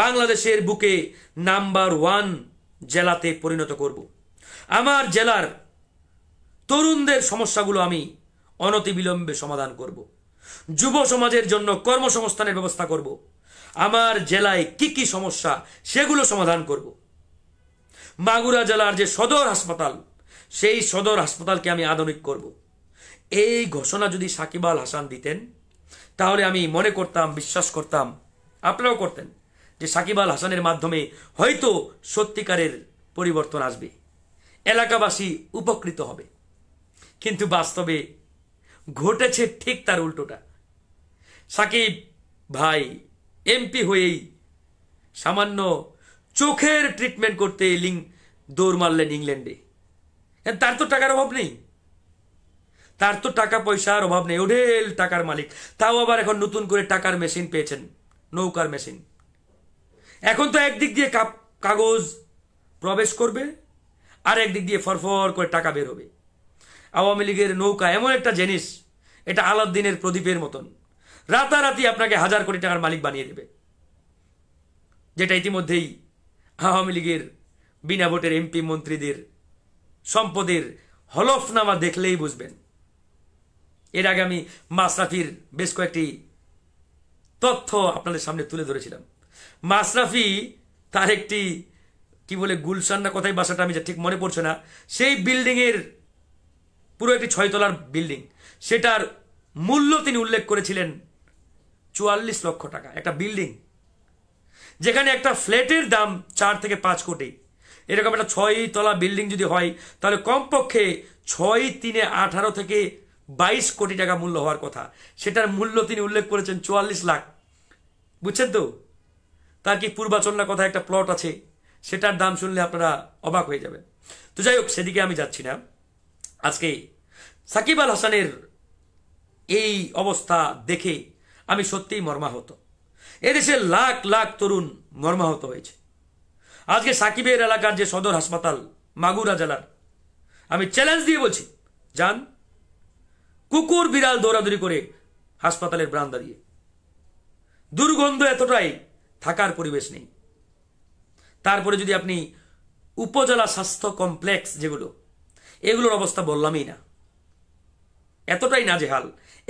বাংলাদেশের বুকে number one জেলাতে পরিণত করব আমার জেলার তরুণদের সমস্যাগুলো আমি অনতিবিলম্বে সমাধান করব যুব সমাজের জন্য কর্মসংস্থানের ব্যবস্থা করব আমার জেলায় কি কি সমস্যা সেগুলো সমাধান করব মাগুরা জেলার যে সদর হাসপাতাল সেই সদর হাসপাতালকে আমি আধুনিক করব এই ঘোষণা যদি সাকিব আল হাসান দিতেন তাহলে আমি মনে করতাম বিশ্বাস করতাম আপনারাও করতেন যে সাকিব আল হাসানের মাধ্যমে হয়তো সত্যিকারের পরিবর্তন আসবে এলাকাবাসী উপকৃত হবে কিন্তু বাস্তবে ঘটেছে ঠিক তার উল্টোটা সাকিব ভাই এমপি হয়েই সামান্য চোখের ট্রিটমেন্ট করতে লিং দৌড় মারলেন ইংল্যান্ডে তার তো টাকার অভাব নেই তার তো টাকা পয়সার অভাব নেই ওঢেল টাকার মালিক তাও আবার এখন নতুন করে টাকার মেশিন পেয়েছেন নৌকার মেশিন এখন তো একদিক দিয়ে কাগজ প্রবেশ করবে আর একদিক দিয়ে ফরফর করে টাকা বের হবে আওয়ামী লীগের নৌকা এমন একটা জিনিস এটা আলাদ্দিনের প্রদীপের মতন রাতারাতি আপনাকে হাজার কোটি টাকার মালিক বানিয়ে দেবে যেটা ইতিমধ্যেই আওয়ামী লীগের বিনা ভোটের এমপি মন্ত্রীদের সম্পদের হলফনামা দেখলেই বুঝবেন এর আগে আমি মাসরাফির বেশ কয়েকটি তথ্য আপনাদের সামনে তুলে ধরেছিলাম মাসরাফি তার একটি কি বলে গুলশান না কোথায় বাসাটা আমি ঠিক মনে পড়ছে না সেই বিল্ডিংয়ের পুরো একটি ছয়তলার বিল্ডিং সেটার মূল্য তিনি উল্লেখ করেছিলেন চুয়াল্লিশ লক্ষ টাকা একটা বিল্ডিং যেখানে একটা ফ্ল্যাটের দাম চার থেকে পাঁচ কোটি এরকম একটা ছয় তলা বিল্ডিং যদি হয় তাহলে কমপক্ষে ছয় তিনে আঠারো থেকে বাইশ কোটি টাকা মূল্য হওয়ার কথা সেটার মূল্য তিনি উল্লেখ করেছেন চুয়াল্লিশ লাখ বুঝছেন তো তার কি পূর্বাচন্না কথা একটা প্লট আছে সেটার দাম শুনলে আপনারা অবাক হয়ে যাবেন তো যাই হোক সেদিকে আমি যাচ্ছি না আজকে সাকিব আল হাসানের এই অবস্থা দেখে আমি সত্যিই মর্মাহত এদেশে লাখ লাখ তরুণ মর্মাহত হয়েছে আজকে সাকিবের এলাকার যে সদর হাসপাতাল মাগুরা জেলার আমি চ্যালেঞ্জ দিয়ে বলছি যান কুকুর বিড়াল দৌড়াদৌড়ি করে হাসপাতালের ব্রান দাঁড়িয়ে দুর্গন্ধ এতটাই থাকার পরিবেশ নেই তারপরে যদি আপনি উপজেলা স্বাস্থ্য কমপ্লেক্স যেগুলো এগুলোর অবস্থা বললামই না এতটাই নাজেহাল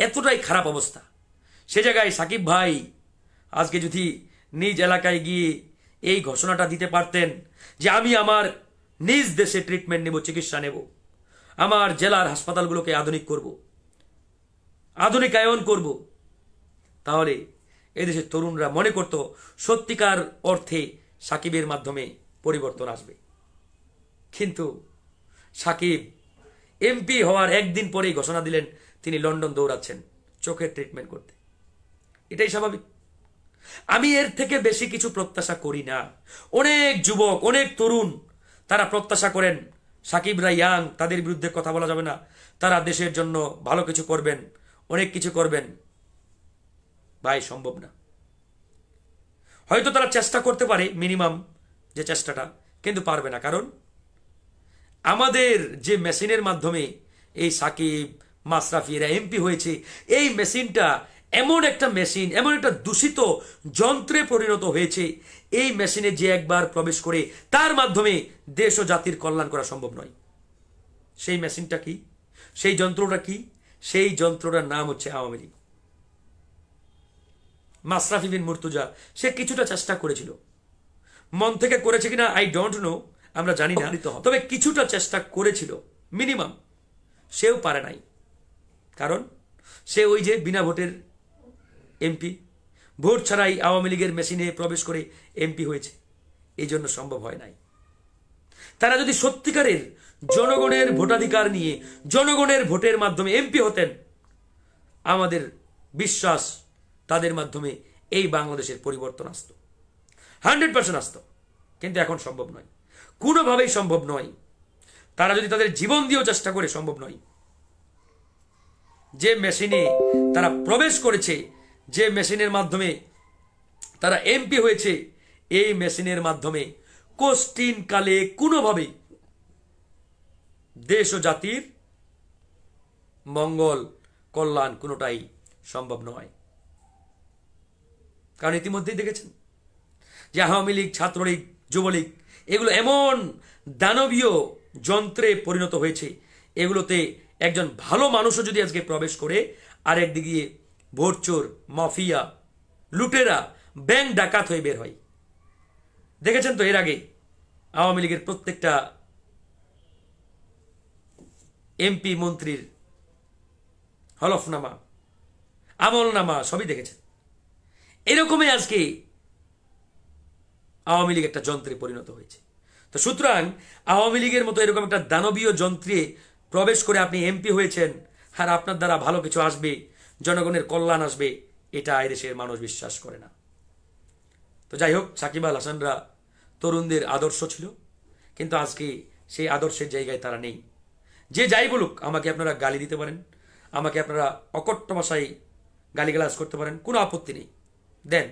এতটাই খারাপ অবস্থা সে জায়গায় সাকিব ভাই আজকে যদি নিজ এলাকায় গিয়ে এই ঘোষণাটা দিতে পারতেন যে আমি আমার নিজ দেশে ট্রিটমেন্ট নেব চিকিৎসা নেব আমার জেলার হাসপাতালগুলোকে আধুনিক করব আধুনিকায়ন করব তাহলে এদেশের তরুণরা মনে করত সত্যিকার অর্থে সাকিবের মাধ্যমে পরিবর্তন আসবে কিন্তু সাকিব এমপি হওয়ার একদিন পরেই ঘোষণা দিলেন তিনি লন্ডন দৌড়াচ্ছেন চোখের ট্রিটমেন্ট করতে এটাই স্বাভাবিক আমি এর থেকে বেশি কিছু প্রত্যাশা করি না অনেক যুবক অনেক তরুণ তারা প্রত্যাশা করেন সাকিবরা ইয়াং তাদের বিরুদ্ধে কথা বলা যাবে না তারা দেশের জন্য ভালো কিছু করবেন অনেক কিছু করবেন ভাই সম্ভব না হয়তো তারা চেষ্টা করতে পারে মিনিমাম যে চেষ্টাটা কিন্তু পারবে না কারণ আমাদের যে মেশিনের মাধ্যমে এই সাকিব মাসরাফিরা এমপি হয়েছে এই মেশিনটা এমন একটা মেশিন এমন একটা দূষিত যন্ত্রে পরিণত হয়েছে এই মেশিনে যে একবার প্রবেশ করে তার মাধ্যমে দেশ ও জাতির কল্যাণ করা সম্ভব নয় সেই মেশিনটা কি সেই যন্ত্রটা কি সেই যন্ত্রটার নাম হচ্ছে আওয়ামী লীগ মাসরাফি বিন মুর্তুজা সে কিছুটা চেষ্টা করেছিল মন থেকে করেছে কিনা আই ডোন্ট নো আমরা জানি না তবে কিছুটা চেষ্টা করেছিল মিনিমাম সেও পারে নাই কারণ সে ওই যে বিনা ভোটের এমপি ভোট ছাড়াই আওয়ামী লীগের মেশিনে প্রবেশ করে এমপি হয়েছে এই জন্য সম্ভব হয় নাই তারা যদি সত্যিকারের জনগণের ভোটাধিকার নিয়ে জনগণের ভোটের মাধ্যমে এমপি হতেন আমাদের বিশ্বাস তাদের মাধ্যমে এই বাংলাদেশের পরিবর্তন আসত হান্ড্রেড পার্সেন্ট আসত কিন্তু এখন সম্ভব নয় কোনোভাবেই সম্ভব নয় তারা যদি তাদের জীবন দিয়েও চেষ্টা করে সম্ভব নয় যে মেশিনে তারা প্রবেশ করেছে যে মেশিনের মাধ্যমে তারা এমপি হয়েছে এই মেশিনের মাধ্যমে কোস্টিন কালে কোনোভাবেই দেশ ও জাতির মঙ্গল কল্যাণ কোনোটাই সম্ভব নয় কারণ ইতিমধ্যেই দেখেছেন যে আওয়ামী লীগ ছাত্রলীগ যুবলীগ এগুলো এমন দানবীয় যন্ত্রে পরিণত হয়েছে এগুলোতে একজন ভালো মানুষও যদি আজকে প্রবেশ করে আর একদিকে ভোরচোর মাফিয়া লুটেরা ব্যাংক ডাকাত হয়ে বের হয় দেখেছেন তো এর আগে আওয়ামী লীগের প্রত্যেকটা এমপি মন্ত্রীর হলফনামা আমলনামা সবই দেখেছেন এরকমই আজকে আওয়ামী লীগ একটা যন্ত্রে পরিণত হয়েছে তো সুতরাং আওয়ামী লীগের মতো এরকম একটা দানবীয় যন্ত্রে প্রবেশ করে আপনি এমপি হয়েছেন আর আপনার দ্বারা ভালো কিছু আসবে জনগণের কল্যাণ আসবে এটা আইরিশের মানুষ বিশ্বাস করে না তো যাই হোক সাকিব আল হাসানরা তরুণদের আদর্শ ছিল কিন্তু আজকে সেই আদর্শের জায়গায় তারা নেই যে যাই বলুক আমাকে আপনারা গালি দিতে পারেন আমাকে আপনারা অকট্ট ভাষায় গালিগালাজ করতে পারেন কোনো আপত্তি নেই দেন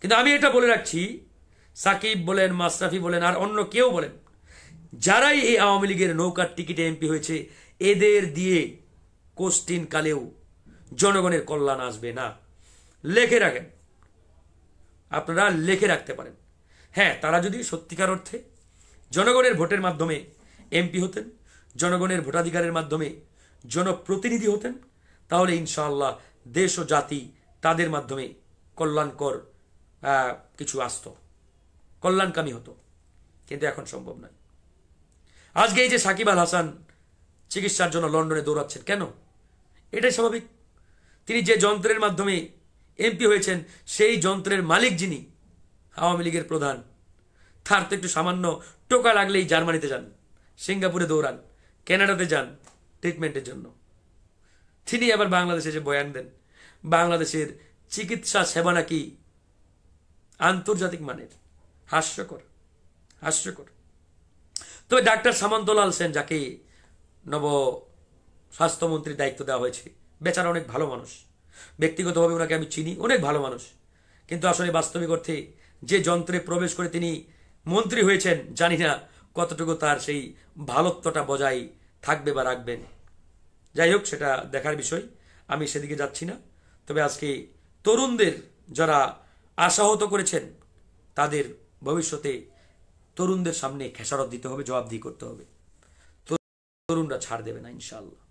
কিন্তু আমি এটা বলে রাখছি সাকিব বলেন মাসরাফি বলেন আর অন্য কেউ বলেন যারাই এই আওয়ামী লীগের নৌকার টিকিটে এমপি হয়েছে এদের দিয়ে কোশ্চিন কালেও জনগণের কল্যাণ আসবে না লেখে রাখেন আপনারা লেখে রাখতে পারেন হ্যাঁ তারা যদি সত্যিকার অর্থে জনগণের ভোটের মাধ্যমে এমপি হতেন জনগণের ভোটাধিকারের মাধ্যমে জনপ্রতিনিধি হতেন তাহলে ইনশাআল্লাহ দেশ ও জাতি তাদের মাধ্যমে কল্যাণকর কিছু আসত কল্যাণকামী হতো কিন্তু এখন সম্ভব নয় আজকে এই যে সাকিব আল হাসান চিকিৎসার জন্য লন্ডনে দৌড়াচ্ছেন কেন এটাই স্বাভাবিক তিনি যে যন্ত্রের মাধ্যমে এমপি হয়েছেন সেই যন্ত্রের মালিক যিনি আওয়ামী লীগের প্রধান তার তো একটু সামান্য টোকা লাগলেই জার্মানিতে যান সিঙ্গাপুরে দৌড়ান ক্যানাডাতে যান ট্রিটমেন্টের জন্য তিনি আবার বাংলাদেশে যে বয়ান দেন বাংলাদেশের চিকিৎসা সেবা নাকি আন্তর্জাতিক মানের হাস্যকর হাস্যকর তবে ডাক্তার সামন্তলাল সেন যাকে নব স্বাস্থ্যমন্ত্রীর দায়িত্ব দেওয়া হয়েছে বেচারা অনেক ভালো মানুষ ব্যক্তিগতভাবে ওনাকে আমি চিনি অনেক ভালো মানুষ কিন্তু আসলে বাস্তবিক অর্থে যে যন্ত্রে প্রবেশ করে তিনি মন্ত্রী হয়েছেন জানি না কতটুকু তার সেই ভালত্বটা বজায় থাকবে বা রাখবেন যাই হোক সেটা দেখার বিষয় আমি সেদিকে যাচ্ছি না তবে আজকে তরুণদের যারা আশাহত করেছেন তাদের ভবিষ্যতে তরুণদের সামনে খেসারত দিতে হবে জবাবদিহি করতে হবে তরুণরা ছাড় দেবে না ইনশাল্লাহ